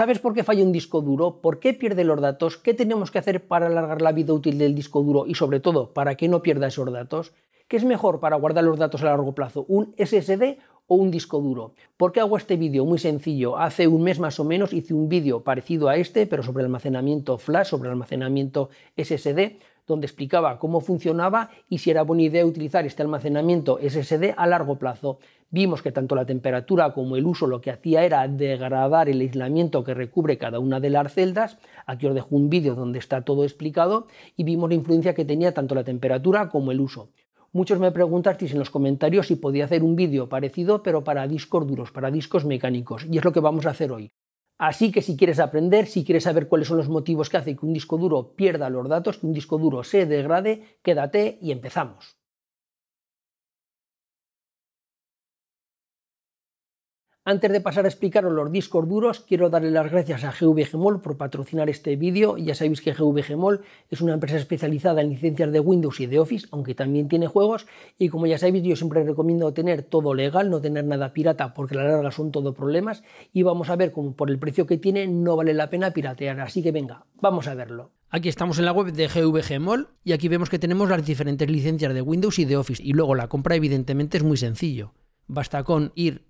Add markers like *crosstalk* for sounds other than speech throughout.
¿Sabes por qué falla un disco duro? ¿Por qué pierde los datos? ¿Qué tenemos que hacer para alargar la vida útil del disco duro? Y sobre todo, para que no pierda esos datos. ¿Qué es mejor para guardar los datos a largo plazo? ¿Un SSD o un disco duro? ¿Por qué hago este vídeo? Muy sencillo. Hace un mes más o menos hice un vídeo parecido a este, pero sobre almacenamiento flash, sobre almacenamiento SSD donde explicaba cómo funcionaba y si era buena idea utilizar este almacenamiento SSD a largo plazo. Vimos que tanto la temperatura como el uso lo que hacía era degradar el aislamiento que recubre cada una de las celdas. Aquí os dejo un vídeo donde está todo explicado y vimos la influencia que tenía tanto la temperatura como el uso. Muchos me preguntasteis en los comentarios si podía hacer un vídeo parecido pero para discos duros, para discos mecánicos, y es lo que vamos a hacer hoy. Así que si quieres aprender, si quieres saber cuáles son los motivos que hace que un disco duro pierda los datos, que un disco duro se degrade, quédate y empezamos. Antes de pasar a explicaros los discos duros, quiero darle las gracias a Mall por patrocinar este vídeo. Ya sabéis que GVGMOL es una empresa especializada en licencias de Windows y de Office, aunque también tiene juegos. Y como ya sabéis, yo siempre recomiendo tener todo legal, no tener nada pirata, porque a la larga son todo problemas. Y vamos a ver cómo por el precio que tiene no vale la pena piratear. Así que venga, vamos a verlo. Aquí estamos en la web de GVGMOL y aquí vemos que tenemos las diferentes licencias de Windows y de Office. Y luego la compra evidentemente es muy sencillo. Basta con ir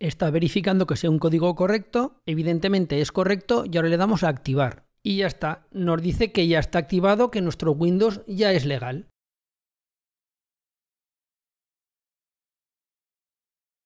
Está verificando que sea un código correcto, evidentemente es correcto y ahora le damos a activar. Y ya está, nos dice que ya está activado, que nuestro Windows ya es legal.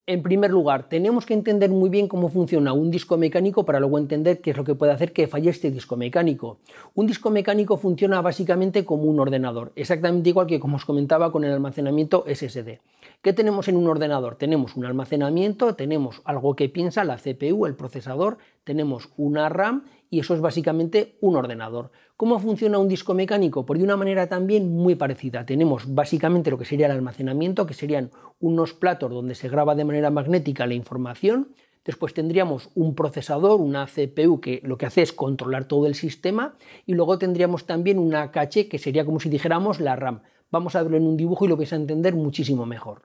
en primer lugar, tenemos que entender muy bien cómo funciona un disco mecánico para luego entender qué es lo que puede hacer que falle este disco mecánico. Un disco mecánico funciona básicamente como un ordenador, exactamente igual que como os comentaba con el almacenamiento SSD. ¿Qué tenemos en un ordenador? Tenemos un almacenamiento, tenemos algo que piensa, la CPU, el procesador, tenemos una RAM y eso es básicamente un ordenador. ¿Cómo funciona un disco mecánico? Por pues de una manera también muy parecida. Tenemos básicamente lo que sería el almacenamiento, que serían unos platos donde se graba de manera magnética la información. Después tendríamos un procesador, una CPU, que lo que hace es controlar todo el sistema. Y luego tendríamos también una caché, que sería como si dijéramos la RAM. Vamos a verlo en un dibujo y lo vais a entender muchísimo mejor.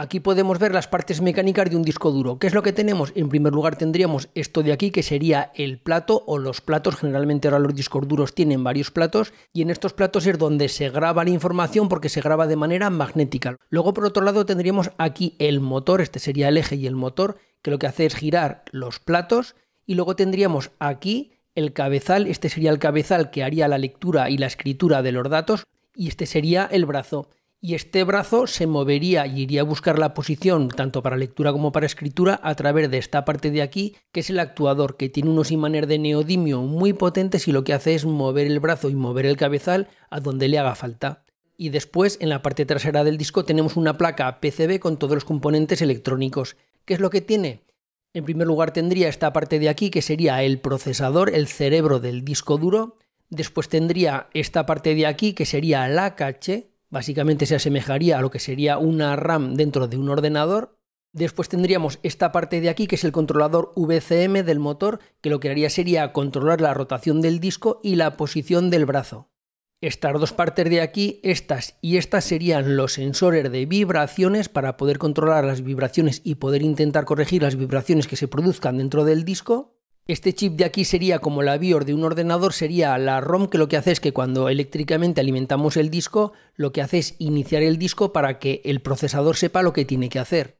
Aquí podemos ver las partes mecánicas de un disco duro. ¿Qué es lo que tenemos? En primer lugar tendríamos esto de aquí que sería el plato o los platos. Generalmente ahora los discos duros tienen varios platos y en estos platos es donde se graba la información porque se graba de manera magnética. Luego por otro lado tendríamos aquí el motor, este sería el eje y el motor, que lo que hace es girar los platos y luego tendríamos aquí el cabezal, este sería el cabezal que haría la lectura y la escritura de los datos y este sería el brazo y este brazo se movería y iría a buscar la posición tanto para lectura como para escritura a través de esta parte de aquí que es el actuador que tiene unos imanes de neodimio muy potentes y lo que hace es mover el brazo y mover el cabezal a donde le haga falta. Y después en la parte trasera del disco tenemos una placa PCB con todos los componentes electrónicos. ¿Qué es lo que tiene? En primer lugar tendría esta parte de aquí que sería el procesador, el cerebro del disco duro. Después tendría esta parte de aquí que sería la caché, Básicamente se asemejaría a lo que sería una RAM dentro de un ordenador. Después tendríamos esta parte de aquí, que es el controlador VCM del motor, que lo que haría sería controlar la rotación del disco y la posición del brazo. Estas dos partes de aquí, estas y estas serían los sensores de vibraciones para poder controlar las vibraciones y poder intentar corregir las vibraciones que se produzcan dentro del disco. Este chip de aquí sería como la BIOS de un ordenador, sería la ROM que lo que hace es que cuando eléctricamente alimentamos el disco, lo que hace es iniciar el disco para que el procesador sepa lo que tiene que hacer.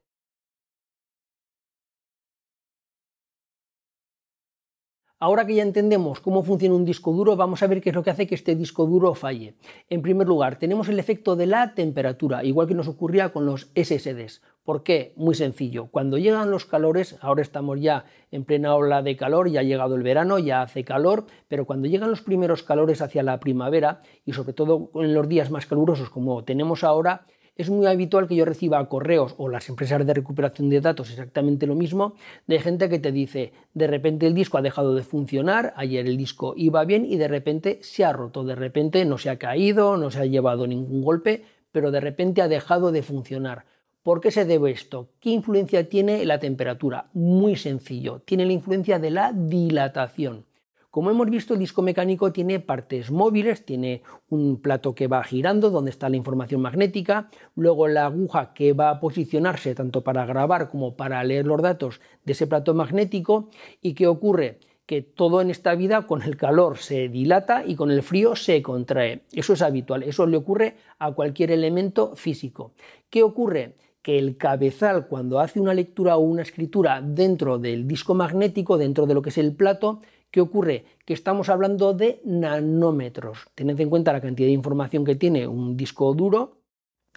Ahora que ya entendemos cómo funciona un disco duro, vamos a ver qué es lo que hace que este disco duro falle. En primer lugar, tenemos el efecto de la temperatura, igual que nos ocurría con los SSDs. ¿Por qué? Muy sencillo. Cuando llegan los calores, ahora estamos ya en plena ola de calor, ya ha llegado el verano, ya hace calor, pero cuando llegan los primeros calores hacia la primavera, y sobre todo en los días más calurosos como tenemos ahora, es muy habitual que yo reciba correos o las empresas de recuperación de datos exactamente lo mismo, de gente que te dice, de repente el disco ha dejado de funcionar, ayer el disco iba bien y de repente se ha roto, de repente no se ha caído, no se ha llevado ningún golpe, pero de repente ha dejado de funcionar. ¿Por qué se debe esto? ¿Qué influencia tiene la temperatura? Muy sencillo, tiene la influencia de la dilatación. Como hemos visto, el disco mecánico tiene partes móviles, tiene un plato que va girando donde está la información magnética, luego la aguja que va a posicionarse tanto para grabar como para leer los datos de ese plato magnético y qué ocurre que todo en esta vida con el calor se dilata y con el frío se contrae. Eso es habitual, eso le ocurre a cualquier elemento físico. ¿Qué ocurre? que el cabezal cuando hace una lectura o una escritura dentro del disco magnético, dentro de lo que es el plato, ¿Qué ocurre? Que estamos hablando de nanómetros. Tened en cuenta la cantidad de información que tiene un disco duro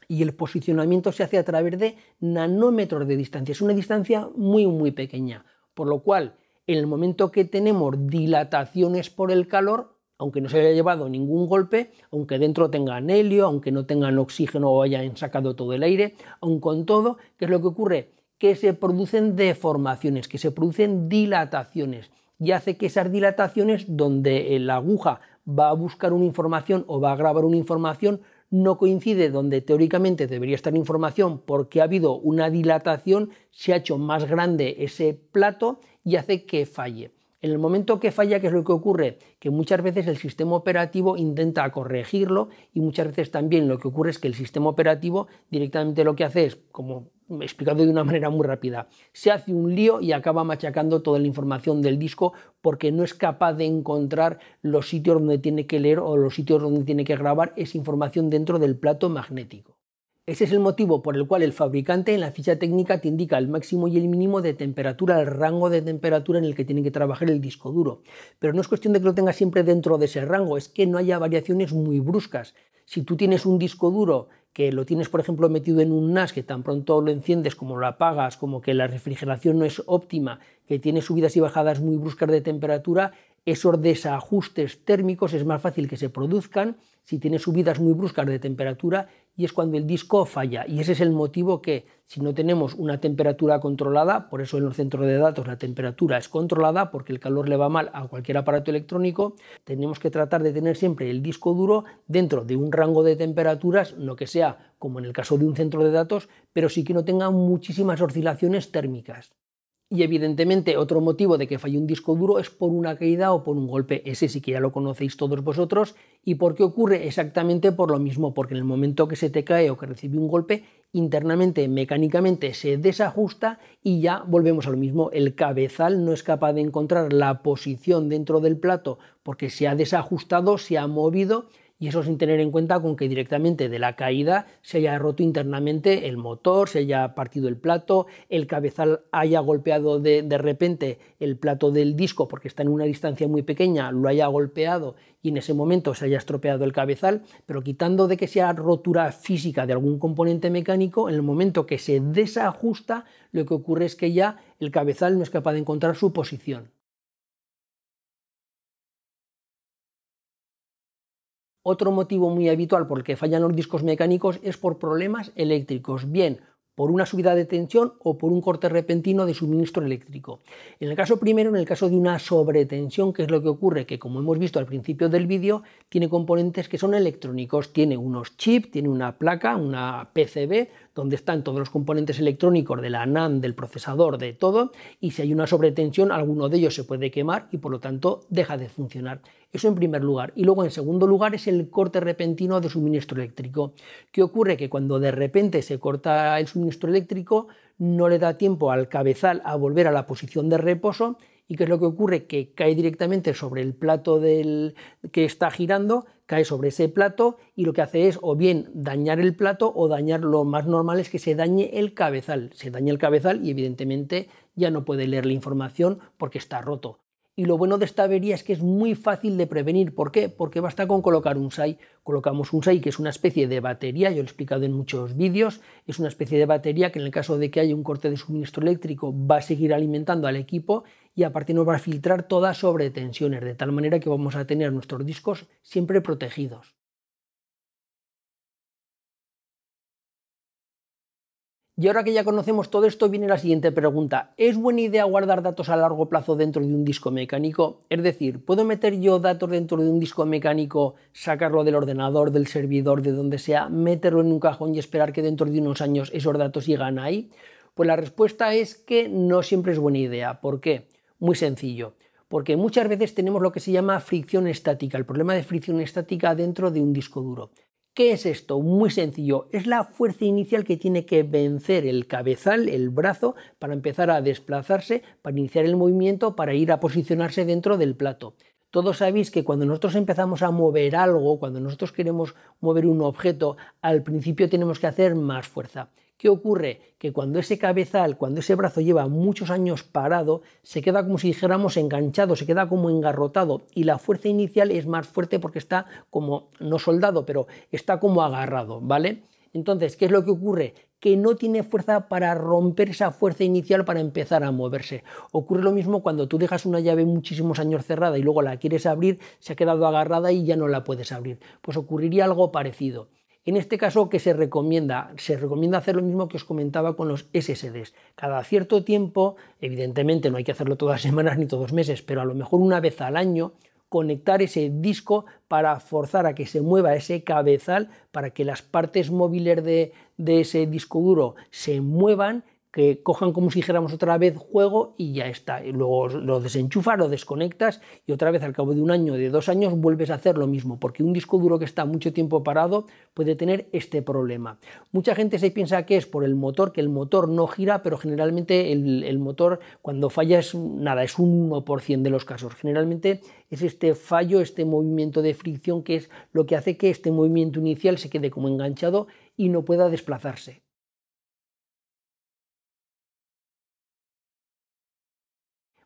y el posicionamiento se hace a través de nanómetros de distancia. Es una distancia muy, muy pequeña. Por lo cual, en el momento que tenemos dilataciones por el calor, aunque no se haya llevado ningún golpe, aunque dentro tengan helio, aunque no tengan oxígeno o hayan sacado todo el aire, aun con todo, ¿qué es lo que ocurre? Que se producen deformaciones, que se producen dilataciones y hace que esas dilataciones donde la aguja va a buscar una información o va a grabar una información no coincide donde teóricamente debería estar información porque ha habido una dilatación, se ha hecho más grande ese plato y hace que falle. En el momento que falla, ¿qué es lo que ocurre? Que muchas veces el sistema operativo intenta corregirlo y muchas veces también lo que ocurre es que el sistema operativo directamente lo que hace es, como explicado de una manera muy rápida, se hace un lío y acaba machacando toda la información del disco porque no es capaz de encontrar los sitios donde tiene que leer o los sitios donde tiene que grabar esa información dentro del plato magnético. Ese es el motivo por el cual el fabricante en la ficha técnica te indica el máximo y el mínimo de temperatura, el rango de temperatura en el que tiene que trabajar el disco duro. Pero no es cuestión de que lo tenga siempre dentro de ese rango, es que no haya variaciones muy bruscas. Si tú tienes un disco duro que lo tienes, por ejemplo, metido en un NAS, que tan pronto lo enciendes como lo apagas, como que la refrigeración no es óptima, que tiene subidas y bajadas muy bruscas de temperatura, esos desajustes térmicos es más fácil que se produzcan si tiene subidas muy bruscas de temperatura y es cuando el disco falla. Y ese es el motivo que si no tenemos una temperatura controlada, por eso en los centros de datos la temperatura es controlada porque el calor le va mal a cualquier aparato electrónico, tenemos que tratar de tener siempre el disco duro dentro de un rango de temperaturas, no que sea como en el caso de un centro de datos, pero sí que no tenga muchísimas oscilaciones térmicas. Y evidentemente otro motivo de que falle un disco duro es por una caída o por un golpe. Ese sí que ya lo conocéis todos vosotros. ¿Y por qué ocurre? Exactamente por lo mismo, porque en el momento que se te cae o que recibe un golpe, internamente, mecánicamente, se desajusta y ya volvemos a lo mismo. El cabezal no es capaz de encontrar la posición dentro del plato porque se ha desajustado, se ha movido y eso sin tener en cuenta con que directamente de la caída se haya roto internamente el motor, se haya partido el plato, el cabezal haya golpeado de, repente el plato del disco porque está en una distancia muy pequeña, lo haya golpeado y en ese momento se haya estropeado el cabezal, pero quitando de que sea rotura física de algún componente mecánico, en el momento que se desajusta, lo que ocurre es que ya el cabezal no es capaz de encontrar su posición. Otro motivo muy habitual por el que fallan los discos mecánicos es por problemas eléctricos, bien por una subida de tensión o por un corte repentino de suministro eléctrico. En el caso primero, en el caso de una sobretensión, que es lo que ocurre, que como hemos visto al principio del vídeo, tiene componentes que son electrónicos, tiene unos chips, tiene una placa, una PCB, donde están todos los componentes electrónicos de la NAND, del procesador, de todo, y si hay una sobretensión, alguno de ellos se puede quemar y por lo tanto deja de funcionar. Eso en primer lugar. Y luego en segundo lugar es el corte repentino de suministro eléctrico. ¿Qué ocurre? Que cuando de repente se corta el suministro eléctrico, no le da tiempo al cabezal a volver a la posición de reposo ¿Y qué es lo que ocurre? Que cae directamente sobre el plato que está girando, cae sobre ese plato y lo que hace es o bien dañar el plato o dañar lo más normal es que se dañe el cabezal. Se daña el cabezal y evidentemente ya no puede leer la información porque está roto. Y lo bueno de esta avería es que es muy fácil de prevenir. ¿Por qué? Porque basta con colocar un SAI. Colocamos un SAI que es una especie de batería, yo lo he explicado en muchos vídeos, es una especie de batería que en el caso de que haya un corte de suministro eléctrico va a seguir alimentando al equipo y aparte nos va a filtrar todas sobretensiones, de tal manera que vamos a tener nuestros discos siempre protegidos. Y ahora que ya conocemos todo esto, viene la siguiente pregunta. ¿Es buena idea guardar datos a largo plazo dentro de un disco mecánico? Es decir, ¿puedo meter yo datos dentro de un disco mecánico, sacarlo del ordenador, del servidor, de donde sea, meterlo en un cajón y esperar que dentro de unos años esos datos llegan ahí? Pues la respuesta es que no siempre es buena idea. ¿Por qué? Muy sencillo. Porque muchas veces tenemos lo que se llama fricción estática, el problema de fricción estática dentro de un disco duro. ¿Qué es esto? Muy sencillo, es la fuerza inicial que tiene que vencer el cabezal, el brazo, para empezar a desplazarse, para iniciar el movimiento, para ir a posicionarse dentro del plato. Todos sabéis que cuando nosotros empezamos a mover algo, cuando nosotros queremos mover un objeto, al principio tenemos que hacer más fuerza. ¿Qué ocurre? Que cuando ese cabezal, cuando ese brazo lleva muchos años parado, se queda como si dijéramos enganchado, se queda como engarrotado y la fuerza inicial es más fuerte porque está como, no soldado, pero está como agarrado, ¿vale? Entonces, ¿qué es lo que ocurre? Que no tiene fuerza para romper esa fuerza inicial para empezar a moverse. Ocurre lo mismo cuando tú dejas una llave muchísimos años cerrada y luego la quieres abrir, se ha quedado agarrada y ya no la puedes abrir. Pues ocurriría algo parecido. En este caso, ¿qué se recomienda? Se recomienda hacer lo mismo que os comentaba con los SSDs. Cada cierto tiempo, evidentemente no hay que hacerlo todas las *laughs* semanas ni todos los meses, pero a lo mejor una vez al año, conectar ese disco para forzar a que se mueva ese cabezal, para que las partes móviles de, de ese disco duro se muevan que cojan como si dijéramos otra vez juego y ya está. luego lo desenchufas, lo desconectas y otra vez al cabo de un año, de dos años, vuelves a hacer lo mismo, porque un disco duro que está mucho tiempo parado puede tener este problema. Mucha gente se piensa que es por el motor, que el motor no gira, pero generalmente el, motor cuando falla es nada, es un 1% de los casos. Generalmente es este fallo, este movimiento de fricción que es lo que hace que este movimiento inicial se quede como enganchado y no pueda desplazarse.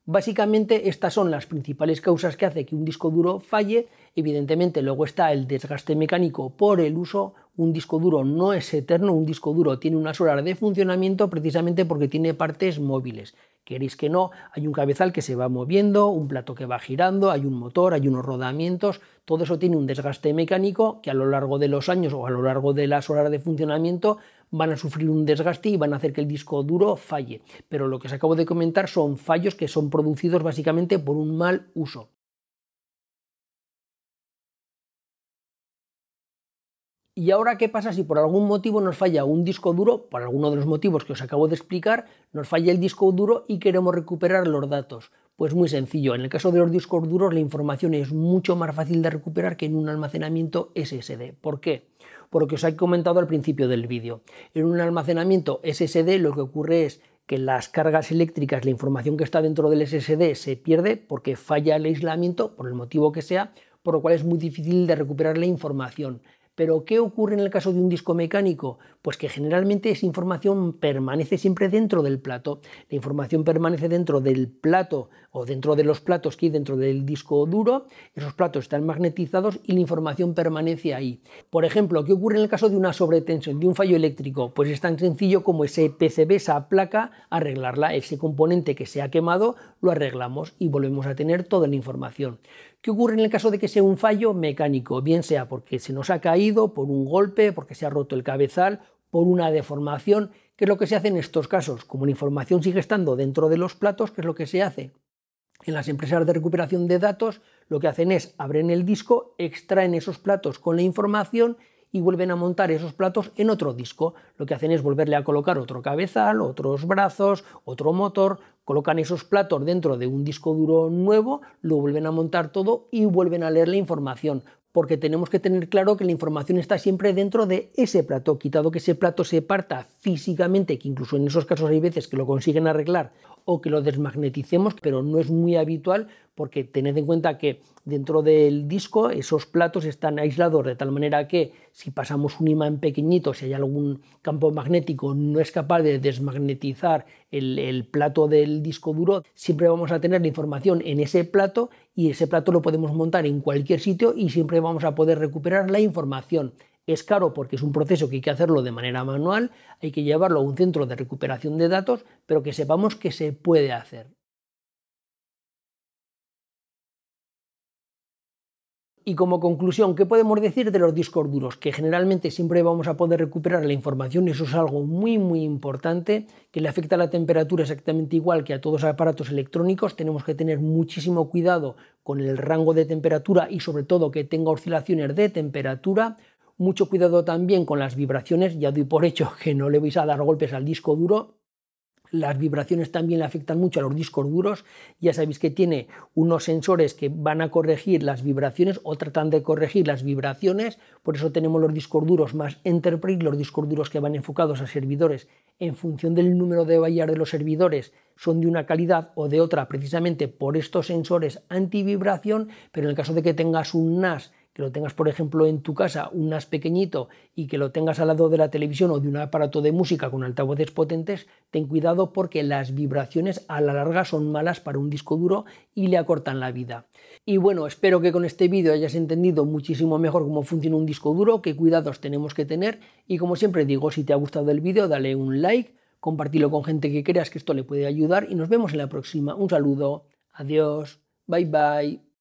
Básicamente estas son las principales causas que hace que un disco duro falle. Evidentemente luego está el desgaste mecánico por el uso. Un disco duro no es eterno, un disco duro tiene unas horas de funcionamiento precisamente porque tiene partes móviles. Queréis que no, hay un cabezal que se va moviendo, un plato que va girando, hay un motor, hay unos rodamientos, todo eso tiene un desgaste mecánico que a lo largo de los años o a lo largo de las horas de funcionamiento van a sufrir un desgaste y van a hacer que el disco duro falle. Pero lo que os acabo de comentar son fallos que son producidos básicamente por un mal uso. ¿Y ahora qué pasa si por algún motivo nos falla un disco duro? Por alguno de los motivos que os acabo de explicar, nos falla el disco duro y queremos recuperar los datos. Pues muy sencillo, en el caso de los discos duros la información es mucho más fácil de recuperar que en un almacenamiento SSD. ¿Por qué? por lo que os he comentado al principio del vídeo. En un almacenamiento SSD lo que ocurre es que las cargas eléctricas, la información que está dentro del SSD se pierde porque falla el aislamiento, por el motivo que sea, por lo cual es muy difícil de recuperar la información. Pero ¿qué ocurre en el caso de un disco mecánico? Pues que generalmente esa información permanece siempre dentro del plato. La información permanece dentro del plato o dentro de los platos que hay dentro del disco duro. Esos platos están magnetizados y la información permanece ahí. Por ejemplo, ¿qué ocurre en el caso de una sobretensión, de un fallo eléctrico? Pues es tan sencillo como ese PCB, esa placa, arreglarla. Ese componente que se ha quemado lo arreglamos y volvemos a tener toda la información. ¿Qué ocurre en el caso de que sea un fallo mecánico? Bien sea porque se nos ha caído, por un golpe, porque se ha roto el cabezal, por una deformación. ¿Qué es lo que se hace en estos casos? Como la información sigue estando dentro de los platos, ¿qué es lo que se hace? En las empresas de recuperación de datos lo que hacen es abren el disco, extraen esos platos con la información y vuelven a montar esos platos en otro disco. Lo que hacen es volverle a colocar otro cabezal, otros brazos, otro motor, colocan esos platos dentro de un disco duro nuevo, lo vuelven a montar todo y vuelven a leer la información porque tenemos que tener claro que la información está siempre dentro de ese plato, quitado que ese plato se parta físicamente, que incluso en esos casos hay veces que lo consiguen arreglar o que lo desmagneticemos, pero no es muy habitual porque tened en cuenta que dentro del disco esos platos están aislados de tal manera que si pasamos un imán pequeñito, si hay algún campo magnético, no es capaz de desmagnetizar el, el, plato del disco duro, siempre vamos a tener la información en ese plato y ese plato lo podemos montar en cualquier sitio y siempre vamos a poder recuperar la información es caro porque es un proceso que hay que hacerlo de manera manual, hay que llevarlo a un centro de recuperación de datos, pero que sepamos que se puede hacer. Y como conclusión, ¿qué podemos decir de los discos duros? Que generalmente siempre vamos a poder recuperar la información, eso es algo muy muy importante, que le afecta a la temperatura exactamente igual que a todos los aparatos electrónicos, tenemos que tener muchísimo cuidado con el rango de temperatura y sobre todo que tenga oscilaciones de temperatura, mucho cuidado también con las vibraciones, ya doy por hecho que no le vais a dar golpes al disco duro. Las vibraciones también le afectan mucho a los discos duros. Ya sabéis que tiene unos sensores que van a corregir las vibraciones o tratan de corregir las vibraciones. Por eso tenemos los discos duros más enterprise, los discos duros que van enfocados a servidores en función del número de bayar de los servidores son de una calidad o de otra precisamente por estos sensores antivibración, pero en el caso de que tengas un NAS que lo tengas, por ejemplo, en tu casa, un NAS pequeñito, y que lo tengas al lado de la televisión o de un aparato de música con altavoces potentes, ten cuidado porque las vibraciones a la larga son malas para un disco duro y le acortan la vida. Y bueno, espero que con este vídeo hayas entendido muchísimo mejor cómo funciona un disco duro, qué cuidados tenemos que tener, y como siempre digo, si te ha gustado el vídeo, dale un like, compartirlo con gente que creas que esto le puede ayudar, y nos vemos en la próxima. Un saludo, adiós, bye bye.